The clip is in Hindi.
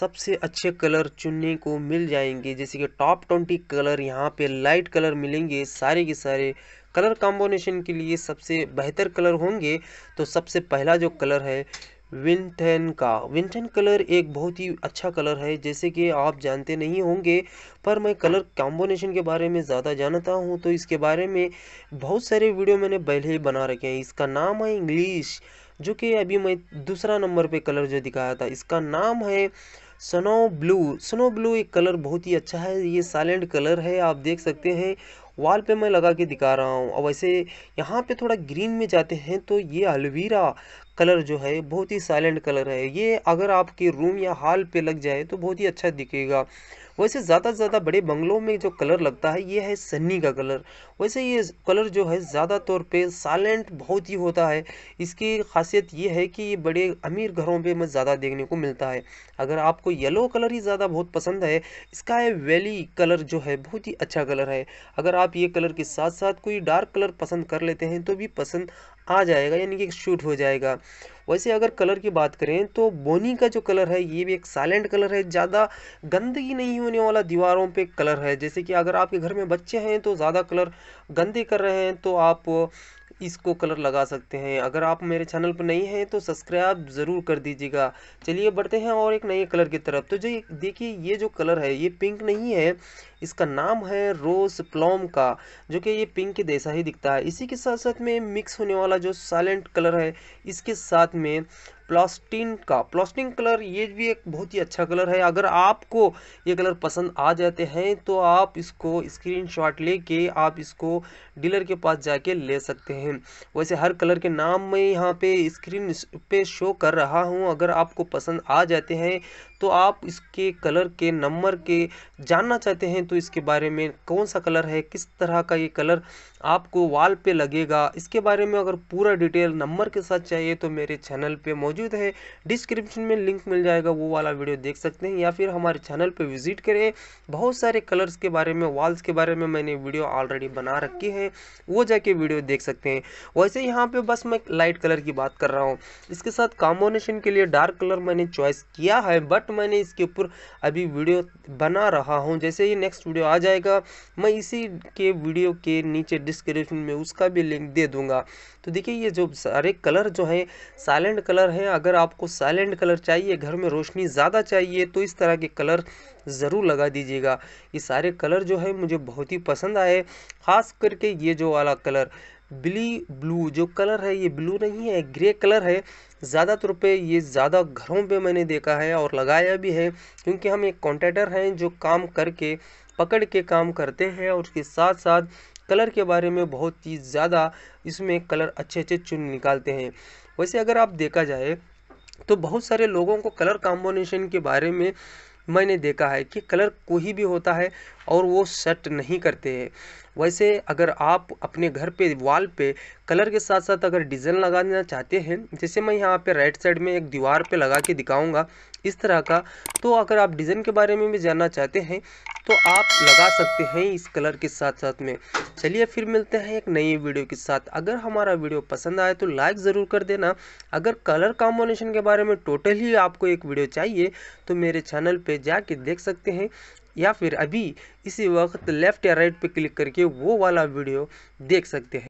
सबसे अच्छे कलर चुनने को मिल जाएंगे जैसे कि टॉप ट्वेंटी कलर यहाँ पे लाइट कलर मिलेंगे सारे के सारे कलर कॉम्बिनेशन के लिए सबसे बेहतर कलर होंगे तो सबसे पहला जो कलर है विंटन का विंटन कलर एक बहुत ही अच्छा कलर है जैसे कि आप जानते नहीं होंगे पर मैं कलर कॉम्बिनेशन के बारे में ज़्यादा जानता हूँ तो इसके बारे में बहुत सारे वीडियो मैंने पहले ही बना रखे हैं इसका नाम है इंग्लिश जो कि अभी मैं दूसरा नंबर पे कलर जो दिखाया था इसका नाम है स्नो ब्लू स्नो ब्लू एक कलर बहुत ही अच्छा है ये साइलेंट कलर है आप देख सकते हैं वॉल पे मैं लगा के दिखा रहा हूँ और वैसे यहाँ पे थोड़ा ग्रीन में जाते हैं तो ये अलवीरा कलर जो है बहुत ही साइलेंट कलर है ये अगर आपके रूम या हॉल पे लग जाए तो बहुत ही अच्छा दिखेगा वैसे ज़्यादा से ज़्यादा बड़े बंगलों में जो कलर लगता है ये है सन्नी का कलर वैसे ये कलर जो है ज़्यादा तौर पे साइलेंट बहुत ही होता है इसकी खासियत ये है कि ये बड़े अमीर घरों पे में ज़्यादा देखने को मिलता है अगर आपको येलो कलर ही ज़्यादा बहुत पसंद है इसका है वैली कलर जो है बहुत ही अच्छा कलर है अगर आप ये कलर के साथ साथ कोई डार्क कलर पसंद कर लेते हैं तो भी पसंद आ जाएगा यानी कि शूट हो जाएगा वैसे अगर कलर की बात करें तो बोनी का जो कलर है ये भी एक साइलेंट कलर है ज़्यादा गंदगी नहीं होने वाला दीवारों पे कलर है जैसे कि अगर आपके घर में बच्चे हैं तो ज़्यादा कलर गंदे कर रहे हैं तो आप इसको कलर लगा सकते हैं अगर आप मेरे चैनल पर नई हैं तो सब्सक्राइब ज़रूर कर दीजिएगा चलिए बढ़ते हैं और एक नए कलर की तरफ तो जो देखिए ये जो कलर है ये पिंक नहीं है इसका नाम है रोज प्लॉम का जो कि ये पिंक के जैसा ही दिखता है इसी के साथ साथ में मिक्स होने वाला जो साइलेंट कलर है इसके साथ में प्लास्टिन का प्लास्टिन कलर ये भी एक बहुत ही अच्छा कलर है अगर आपको ये कलर पसंद आ जाते हैं तो आप इसको स्क्रीनशॉट लेके आप इसको डीलर के पास जाके ले सकते हैं वैसे हर कलर के नाम मैं यहाँ पे स्क्रीन पे शो कर रहा हूँ अगर आपको पसंद आ जाते हैं तो आप इसके कलर के नंबर के जानना चाहते हैं तो इसके बारे में कौन सा कलर है किस तरह का ये कलर आपको वाल पे लगेगा इसके बारे में अगर पूरा डिटेल नंबर के साथ चाहिए तो मेरे चैनल पे मौजूद मौजूद है डिस्क्रिप्शन में लिंक मिल जाएगा वो वाला वीडियो देख सकते हैं या फिर हमारे चैनल पर विजिट करें बहुत सारे कलर्स के बारे में वॉल्स के बारे में मैंने वीडियो ऑलरेडी बना रखी है वो जाके वीडियो देख सकते हैं वैसे यहाँ पर बस मैं लाइट कलर की बात कर रहा हूँ इसके साथ कॉम्बोनेशन के लिए डार्क कलर मैंने चॉइस किया है बट मैंने इसके ऊपर अभी वीडियो बना रहा हूँ जैसे ही नेक्स्ट वीडियो आ जाएगा मैं इसी के वीडियो के नीचे डिस्क्रिप्शन में उसका भी लिंक दे दूंगा तो देखिए ये जो सारे कलर जो है साइलेंट कलर है हैं अगर आपको साइलेंट कलर चाहिए घर में रोशनी ज़्यादा चाहिए तो इस तरह के कलर ज़रूर लगा दीजिएगा ये सारे कलर जो है मुझे बहुत ही पसंद आए ख़ास करके ये जो वाला कलर ब्ली ब्लू जो कलर है ये ब्लू नहीं है ग्रे कलर है ज़्यादातर पे ये ज़्यादा घरों पे मैंने देखा है और लगाया भी है क्योंकि हम एक कॉन्ट्रेक्टर हैं जो काम करके पकड़ के काम करते हैं और उसके साथ साथ कलर के बारे में बहुत ही ज़्यादा इसमें कलर अच्छे अच्छे चुन निकालते हैं वैसे अगर आप देखा जाए तो बहुत सारे लोगों को कलर कॉम्बिनेशन के बारे में मैंने देखा है कि कलर कोई भी होता है और वो सेट नहीं करते हैं वैसे अगर आप अपने घर पे वॉल पे कलर के साथ साथ अगर डिज़ाइन लगाना चाहते हैं जैसे मैं यहाँ पे राइट साइड में एक दीवार पे लगा के दिखाऊंगा इस तरह का तो अगर आप डिज़ाइन के बारे में भी जानना चाहते हैं तो आप लगा सकते हैं इस कलर के साथ साथ में चलिए फिर मिलते हैं एक नई वीडियो के साथ अगर हमारा वीडियो पसंद आए तो लाइक ज़रूर कर देना अगर कलर कॉम्बिनेशन के बारे में टोटली आपको एक वीडियो चाहिए तो मेरे चैनल पर जाके देख सकते हैं या फिर अभी इसी वक्त लेफ़्ट या राइट पर क्लिक करके वो वाला वीडियो देख सकते हैं